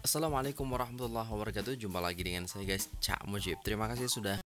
Assalamualaikum warahmatullahi wabarakatuh Jumpa lagi dengan saya guys Cak Mujib Terima kasih sudah